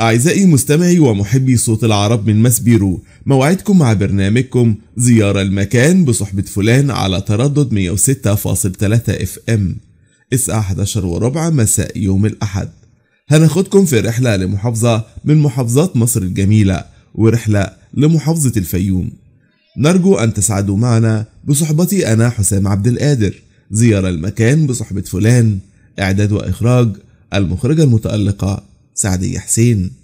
أعزائي مستمعي ومحبي صوت العرب من مسبيرو موعدكم مع برنامجكم زيارة المكان بصحبة فلان على تردد 106.3 اف ام الساعة 11 وربع مساء يوم الأحد هناخدكم في رحلة لمحافظة من محافظات مصر الجميلة ورحلة لمحافظة الفيوم نرجو أن تسعدوا معنا بصحبتي أنا حسام عبد القادر زيارة المكان بصحبة فلان إعداد وإخراج المخرجة المتألقة سعدي حسين